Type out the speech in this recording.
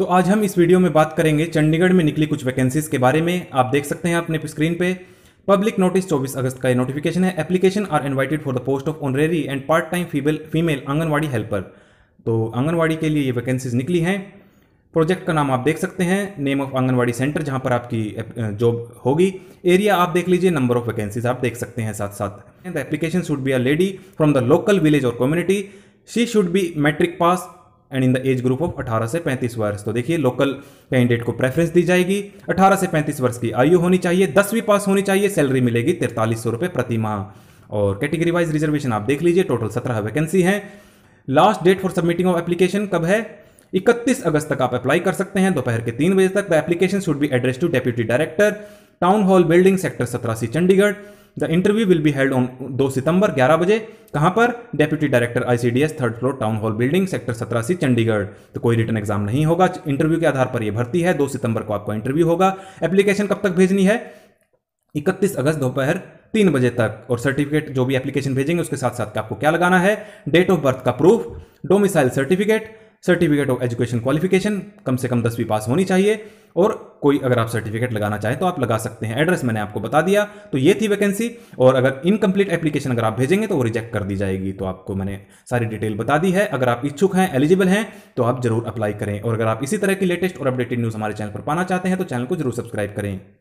तो आज हम इस वीडियो में बात करेंगे चंडीगढ़ में निकली कुछ वैकेंसीज के बारे में आप देख सकते हैं अपने स्क्रीन पे पब्लिक नोटिस 24 अगस्त का ये नोटिफिकेशन है application are invited for the post of honorary and part time female female anganwadi helper तो आंगनवाड़ी के लिए ये वैकेंसीज निकली हैं प्रोजेक्ट का नाम आप देख सकते हैं नेम ऑफ आंगनवाड़ी सेंटर जहाँ पर आपकी जॉब होगी एरिया आप देख लीजिए नंबर ऑफ वैकेंसीज आप देख सकते हैं साथ साथ the application should be a lady from the local village और community she should be matric pass and in the age group of 18 से 35 वर्ष तो देखिए लोकल कैंडिडेट को प्रेफरेंस दी जाएगी 18 से 35 वर्ष की आयु होनी चाहिए दसवीं पास होनी चाहिए सैलरी मिलेगी तिरतालीस सौ रुपये प्रति माह और कैटेगरी वाइज रिजर्वेशन आप देख लीजिए टोटल सत्रह वैकेंसी हैं last date for submitting of application कब है 31 अगस्त तक आप अप्लाई कर सकते हैं दोपहर के तीन बजे तक the application should be address to deputy director town hall building sector सत्रह C Chandigarh the interview will be held on दो सितंबर ग्यारह बजे कहाँ पर deputy director ICDS third floor town hall building sector सत्रह सी चंडीगढ़ तो कोई रिटर्न एग्जाम नहीं होगा इंटरव्यू के आधार पर यह भर्ती है दो सितंबर को आपका इंटरव्यू होगा एप्लीकेशन कब तक भेजनी है इकतीस अगस्त दोपहर तीन बजे तक और सर्टिफिकेट जो भी एप्लीकेशन भेजेंगे उसके साथ साथ आपको क्या लगाना है डेट ऑफ बर्थ का proof domicile certificate certificate of education qualification कम से कम दसवीं पास होनी चाहिए और कोई अगर आप सर्टिफिकेट लगाना चाहें तो आप लगा सकते हैं एड्रेस मैंने आपको बता दिया तो ये थी वैकेंसी और अगर इनकम्प्लीट एप्लीकेशन अगर आप भेजेंगे तो वो रिजेक्ट कर दी जाएगी तो आपको मैंने सारी डिटेल बता दी है अगर आप इच्छुक हैं एलिजिबल हैं तो आप जरूर अप्लाई करें और अगर आप इसी तरह की लेटेस्ट और अपडेटेड न्यूज़ हमारे चैनल पर पाना चाहते हैं तो चैनल को जरूर सब्सक्राइब करें